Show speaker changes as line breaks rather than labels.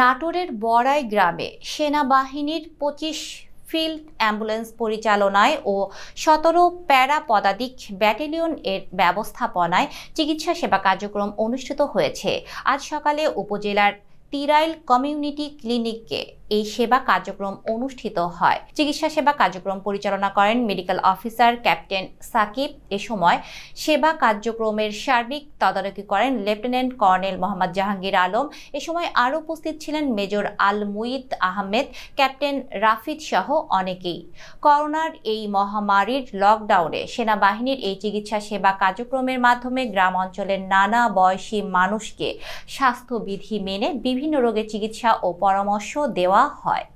নাটোরের বড়াই গ্রামে সেনাবাহিনীর পঁচিশ ফিল্ড অ্যাম্বুলেন্স পরিচালনায় ও সতেরো প্যারা পদাতিক ব্যাটালিয়ন এর ব্যবস্থাপনায় চিকিৎসা সেবা কার্যক্রম অনুষ্ঠিত হয়েছে আজ সকালে উপজেলার তিরাইল কমিউনিটি ক্লিনিককে এই সেবা কার্যক্রম অনুষ্ঠিত হয় চিকিৎসা সেবা কার্যক্রম পরিচালনা করেন মেডিকেল অফিসার ক্যাপ্টেন সাকিব এ সময় সেবা কার্যক্রমের সার্বিক তদারকি করেন লেফটেন্যান্ট কর্নেল মোহাম্মদ জাহাঙ্গীর আলম এ সময় আরও উপস্থিত ছিলেন মেজর আল মুইদ আহমেদ ক্যাপ্টেন রাফিদ সহ অনেকেই করোনার এই মহামারীর লকডাউনে সেনাবাহিনীর এই চিকিৎসা সেবা কার্যক্রমের মাধ্যমে গ্রাম অঞ্চলের নানা বয়সী মানুষকে স্বাস্থ্যবিধি মেনে বিভিন্ন রোগের চিকিৎসা ও পরামর্শ দেওয়া হয়